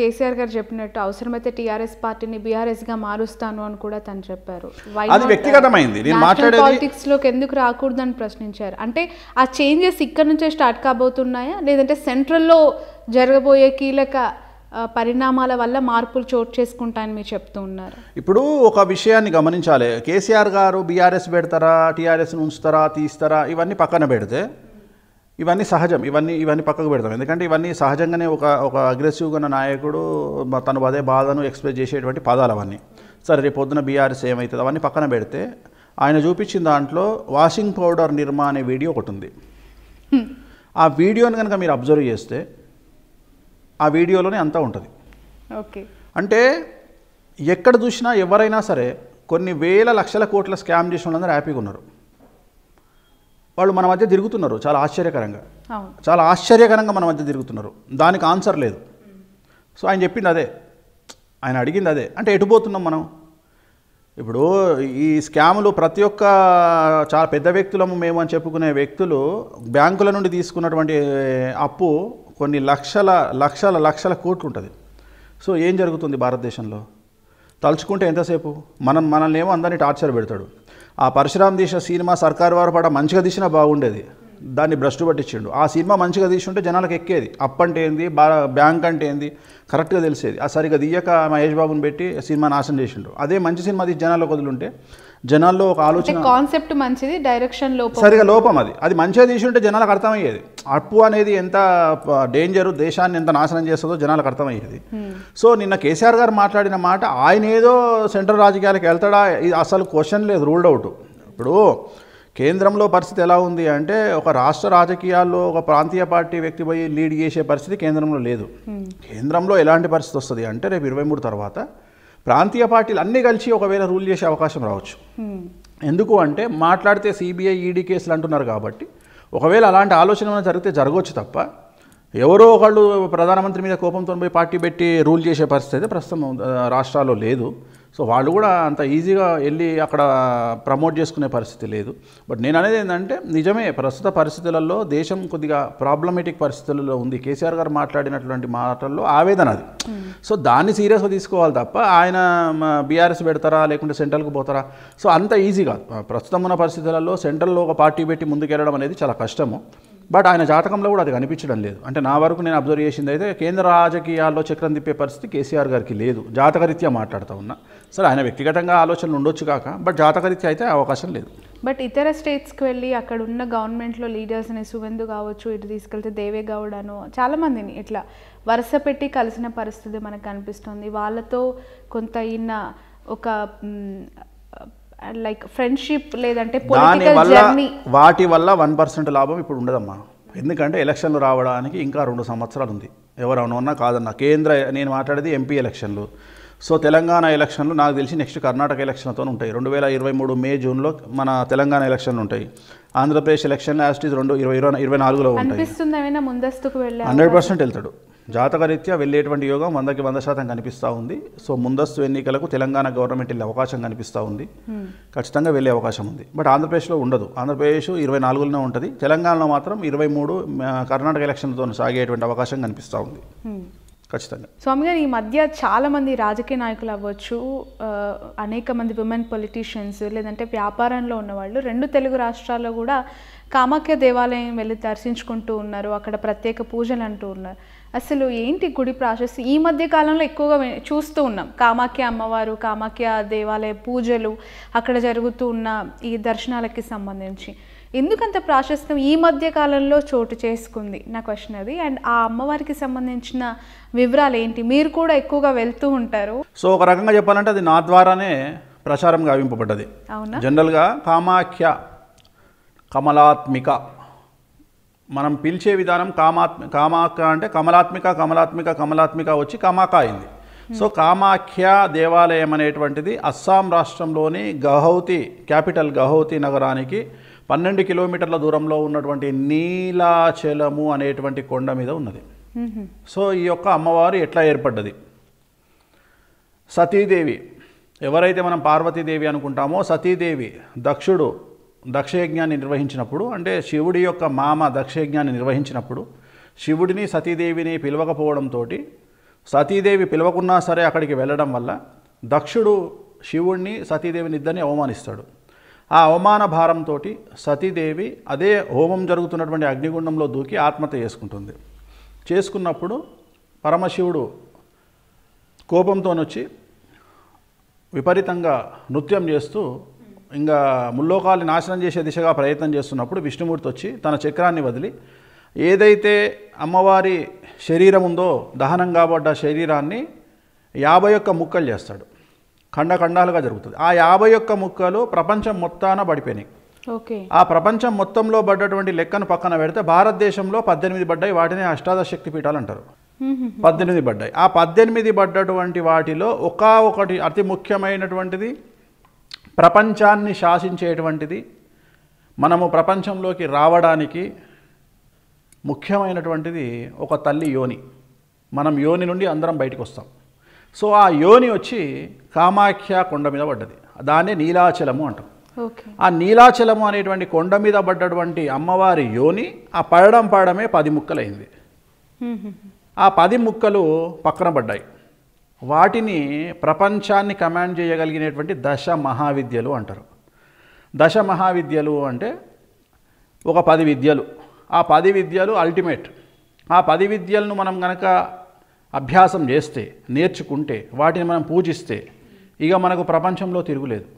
కేసీఆర్ గారు చెప్పినట్టు అవసరమైతే టీఆర్ఎస్ పార్టీని బీఆర్ఎస్ గా మారుస్తాను అని కూడా తను చెప్పారు అది వ్యక్తిగతమైంది పాలిటిక్స్ లోకి ఎందుకు రాకూడదని ప్రశ్నించారు అంటే ఆ చేంజెస్ ఇక్కడ నుంచే స్టార్ట్ కాబోతున్నాయా లేదంటే సెంట్రల్ లో జరగబోయే కీలక పరిణామాల వల్ల మార్పులు చోటు చేసుకుంటాయని మీరు చెప్తూ ఉన్నారు ఇప్పుడు ఒక విషయాన్ని గమనించాలి కేసీఆర్ గారు బీఆర్ఎస్ పెడతారా టీఆర్ఎస్ ఉంచుతారా తీస్తారా ఇవన్నీ పక్కన పెడితే ఇవన్నీ సహజం ఇవన్నీ ఇవన్నీ పక్కకు పెడతాం ఎందుకంటే ఇవన్నీ సహజంగానే ఒక ఒక అగ్రెసివ్గా ఉన్న నాయకుడు తను అదే బాధను ఎక్స్ప్రెస్ చేసేటువంటి పదాలు అవన్నీ సరే రేపు పొద్దున బీఆర్ఎస్ ఏమవుతుంది అవన్నీ పక్కన పెడితే ఆయన చూపించిన దాంట్లో వాషింగ్ పౌడర్ నిర్మా అనే వీడియో ఒకటి ఉంది ఆ వీడియోని కనుక మీరు అబ్జర్వ్ చేస్తే ఆ వీడియోలోనే అంతా ఉంటుంది ఓకే అంటే ఎక్కడ చూసినా ఎవరైనా సరే కొన్ని వేల లక్షల కోట్ల స్కామ్ చేసిన వాళ్ళందరూ హ్యాపీగా ఉన్నారు వాళ్ళు మన మధ్య తిరుగుతున్నారు చాలా ఆశ్చర్యకరంగా చాలా ఆశ్చర్యకరంగా మన మధ్య తిరుగుతున్నారు దానికి ఆన్సర్ లేదు సో ఆయన చెప్పింది అదే ఆయన అడిగింది అదే అంటే ఎటుపోతున్నాం మనం ఇప్పుడు ఈ స్కాములు ప్రతి ఒక్క చాలా పెద్ద వ్యక్తులము మేము అని చెప్పుకునే వ్యక్తులు బ్యాంకుల నుండి తీసుకున్నటువంటి అప్పు కొన్ని లక్షల లక్షల లక్షల కోట్లు ఉంటుంది సో ఏం జరుగుతుంది భారతదేశంలో తలుచుకుంటే ఎంతసేపు మనం మనల్ని ఏమో అందరినీ టార్చర్ పెడతాడు ఆ పరశురామ్ తీసిన సినిమా సర్కార్ వారు పడ మంచిగా తీసినా బాగుండేది దాన్ని భ్రష్టు పట్టించిండు ఆ సినిమా మంచిగా ఉంటే జనాలకు ఎక్కేది అప్పంటే అంటే ఏంది బ్యాంక్ అంటే ఏంది కరెక్ట్గా తెలిసేది ఆ సరిగ్గా తీయక మహేష్ బాబుని పెట్టి సినిమా నాశనం చేసిండు అదే మంచి సినిమా తీసి జనాలకు వదులుంటే జనాల్లో ఒక ఆలోచన కాన్సెప్ట్ మంచిది డైరెక్షన్ లోపం సరిగా లోపం అది అది మంచిగా తీసుంటే జనాలకు అర్థమయ్యేది అప్పు అనేది ఎంత డేంజర్ దేశాన్ని ఎంత నాశనం చేస్తుందో జనాలకు అర్థమయ్యేది సో నిన్న కేసీఆర్ గారు మాట్లాడిన మాట ఆయన ఏదో సెంట్రల్ రాజకీయాలకు వెళ్తాడా ఇది అసలు క్వశ్చన్ లేదు రూల్డ్ అవుట్ ఇప్పుడు కేంద్రంలో పరిస్థితి ఎలా ఉంది అంటే ఒక రాష్ట్ర రాజకీయాల్లో ఒక ప్రాంతీయ పార్టీ వ్యక్తి పోయి లీడ్ చేసే పరిస్థితి కేంద్రంలో లేదు కేంద్రంలో ఎలాంటి పరిస్థితి వస్తుంది అంటే రేపు ఇరవై మూడు తర్వాత ప్రాంతీయ పార్టీలు అన్నీ కలిసి ఒకవేళ రూల్ చేసే అవకాశం రావచ్చు ఎందుకు అంటే మాట్లాడితే సిబిఐ ఈడీ e కేసులు అంటున్నారు కాబట్టి ఒకవేళ అలాంటి ఆలోచన జరిగితే జరగవచ్చు తప్ప ఎవరో ఒకళ్ళు ప్రధానమంత్రి మీద కోపంతో పోయి పార్టీ పెట్టి రూల్ చేసే పరిస్థితి అయితే ప్రస్తుతం రాష్ట్రాల్లో లేదు సో వాళ్ళు కూడా అంత ఈజీగా వెళ్ళి అక్కడ ప్రమోట్ చేసుకునే పరిస్థితి లేదు బట్ నేను అనేది ఏంటంటే నిజమే ప్రస్తుత పరిస్థితులలో దేశం కొద్దిగా ప్రాబ్లమేటిక్ పరిస్థితులలో ఉంది కేసీఆర్ గారు మాట్లాడినటువంటి మాటల్లో ఆవేదన అది hmm. సో దాన్ని సీరియస్గా తీసుకోవాలి తప్ప ఆయన బీఆర్ఎస్ పెడతారా లేకుంటే సెంట్రల్కి పోతారా సో అంత ఈజీగా ప్రస్తుతం ఉన్న పరిస్థితులలో సెంట్రల్లో ఒక పార్టీ పెట్టి ముందుకెళ్ళడం అనేది చాలా కష్టము బట్ ఆయన జాతకంలో కూడా అది కనిపించడం లేదు అంటే నా వరకు నేను అబ్జర్వ్ చేసింది అయితే కేంద్ర రాజకీయాల్లో చక్రం తిప్పే పరిస్థితి కేసీఆర్ గారికి లేదు జాతకరీత్యా మాట్లాడుతూ ఉన్నా సరే ఆయన వ్యక్తిగతంగా ఆలోచనలు ఉండొచ్చు కాక బట్ జాతకరీత్యా అయితే అవకాశం లేదు బట్ ఇతర స్టేట్స్కి వెళ్ళి అక్కడ ఉన్న గవర్నమెంట్లో లీడర్స్ని సువెందు కావచ్చు ఇటు తీసుకెళ్తే దేవే గౌడను చాలామందిని ఇట్లా వరుస పెట్టి కలిసిన పరిస్థితి మనకు కనిపిస్తుంది వాళ్ళతో కొంత ఈయన ఒక లైక్ ఫ్రెండ్షిప్ లేదంటే దానివల్ల వాటి వల్ల వన్ పర్సెంట్ లాభం ఇప్పుడు ఉండదమ్మా ఎందుకంటే ఎలక్షన్లు రావడానికి ఇంకా రెండు సంవత్సరాలు ఉంది ఎవరన్నా కాదన్నా కేంద్ర నేను మాట్లాడేది ఎంపీ ఎలక్షన్లు సో తెలంగాణ ఎలక్షన్లు నాకు తెలిసి నెక్స్ట్ కర్ణాటక ఎలక్షన్లతో ఉంటాయి రెండు వేల ఇరవై మూడు మే జూన్లో మన తెలంగాణ ఎలక్షన్లు ఉంటాయి ఆంధ్రప్రదేశ్ ఎలక్షన్ యాస్టీస్ రెండు ఇరవై ఇరవై ఇరవై నాలుగులో ఉంటాయి హండ్రెడ్ పర్సెంట్ వెళ్తాడు జాతకరీత్యా వెళ్ళేటువంటి యోగం వందకి వంద శాతం కనిపిస్తూ ఉంది సో ముందస్తు ఎన్నికలకు తెలంగాణ గవర్నమెంట్ వెళ్ళే అవకాశం కనిపిస్తూ ఉంది ఖచ్చితంగా వెళ్ళే అవకాశం ఉంది బట్ ఆంధ్రప్రదేశ్లో ఉండదు ఆంధ్రప్రదేశ్ ఇరవై నాలుగులోనే ఉంటుంది తెలంగాణలో మాత్రం ఇరవై మూడు కర్ణాటక ఎలక్షన్తో సాగేటువంటి అవకాశం కనిపిస్తూ ఉంది ఖచ్చితంగా స్వామి గారు ఈ మధ్య చాలామంది రాజకీయ నాయకులు అవ్వచ్చు అనేక మంది విమెన్ పొలిటీషియన్స్ లేదంటే వ్యాపారంలో ఉన్నవాళ్ళు రెండు తెలుగు రాష్ట్రాల్లో కూడా కామాఖ్య దేవాలయం వెళ్ళి దర్శించుకుంటూ ఉన్నారు అక్కడ ప్రత్యేక పూజలు అంటూ ఉన్నారు అసలు ఏంటి గుడి ప్రాసెస్ ఈ మధ్య కాలంలో ఎక్కువగా చూస్తూ ఉన్నాం కామాఖ్య అమ్మవారు కామాఖ్య దేవాలయ పూజలు అక్కడ జరుగుతూ ఉన్న ఈ దర్శనాలకి సంబంధించి ఎందుకంత ప్రాశస్తం ఈ మధ్య కాలంలో చోటు చేసుకుంది నా క్వశ్చన్ అది అండ్ ఆ అమ్మవారికి సంబంధించిన వివరాలు ఏంటి మీరు కూడా ఎక్కువగా వెళ్తూ ఉంటారు సో ఒక రకంగా చెప్పాలంటే అది నా ద్వారానే ప్రచారం గావింపబడ్డది అవునా జనరల్గా కామాఖ్య కమలాత్మిక మనం పిలిచే విధానం కామాత్మ కామాక అంటే కమలాత్మిక కమలాత్మిక కమలాత్మిక వచ్చి కామాక అయింది సో కామాఖ్య దేవాలయం అనేటువంటిది అస్సాం రాష్ట్రంలోని గహౌతి క్యాపిటల్ గహౌతి నగరానికి పన్నెండు కిలోమీటర్ల దూరంలో ఉన్నటువంటి నీలాచలము అనేటువంటి కొండ మీద ఉన్నది సో ఈ యొక్క అమ్మవారు ఎట్లా ఏర్పడ్డది సతీదేవి ఎవరైతే మనం పార్వతీదేవి అనుకుంటామో సతీదేవి దక్షుడు దక్షయజ్ఞాన్ని నిర్వహించినప్పుడు అంటే శివుడి యొక్క మామ దక్షయజ్ఞాన్ని నిర్వహించినప్పుడు శివుడిని సతీదేవిని పిలవకపోవడంతో సతీదేవి పిలవకున్నా సరే అక్కడికి వెళ్ళడం వల్ల దక్షుడు శివుణ్ణి సతీదేవిని ఇద్దరిని అవమానిస్తాడు ఆ అవమాన భారంతో సతీదేవి అదే హోమం జరుగుతున్నటువంటి అగ్నిగుండంలో దూకి ఆత్మహత్య చేసుకుంటుంది చేసుకున్నప్పుడు పరమశివుడు కోపంతోనొచ్చి విపరీతంగా నృత్యం చేస్తూ ఇంకా ముల్లోకాల్ని నాశనం చేసే దిశగా ప్రయత్నం చేస్తున్నప్పుడు విష్ణుమూర్తి వచ్చి తన చక్రాన్ని వదిలి ఏదైతే అమ్మవారి శరీరం ఉందో దహనం కాబడ్డ శరీరాన్ని యాభై ఒక్క ముక్కలు చేస్తాడు ఖండఖండాలుగా జరుగుతుంది ఆ యాభై ఒక్క ముక్కలు ప్రపంచం మొత్తాన పడిపోయినాయి ఆ ప్రపంచం మొత్తంలో పడ్డటువంటి లెక్కను పక్కన పెడితే భారతదేశంలో పద్దెనిమిది పడ్డాయి వాటిని అష్టాద శక్తి పీఠాలు అంటారు పద్దెనిమిది పడ్డాయి ఆ పద్దెనిమిది పడ్డటువంటి వాటిలో ఒక ఒకటి అతి ముఖ్యమైనటువంటిది ప్రపంచాన్ని శాసించేటువంటిది మనము ప్రపంచంలోకి రావడానికి ముఖ్యమైనటువంటిది ఒక తల్లి యోని మనం యోని నుండి అందరం బయటకు వస్తాం సో ఆ యోని వచ్చి కామాఖ్య కొండ మీద పడ్డది దాన్నే నీలాచలము అంటాం ఆ నీలాచలము అనేటువంటి కొండ మీద పడ్డటువంటి అమ్మవారి యోని ఆ పడడం పడడమే పది ముక్కలైంది ఆ పది ముక్కలు పక్కన పడ్డాయి వాటిని ప్రపంచాన్ని కమాండ్ చేయగలిగినటువంటి దశ మహావిద్యలు అంటారు దశ మహావిద్యలు అంటే ఒక పది విద్యలు ఆ పది విద్యలు అల్టిమేట్ ఆ పది విద్యలను మనం గనక అభ్యాసం చేస్తే నేర్చుకుంటే వాటిని మనం పూజిస్తే ఇక మనకు ప్రపంచంలో తిరుగులేదు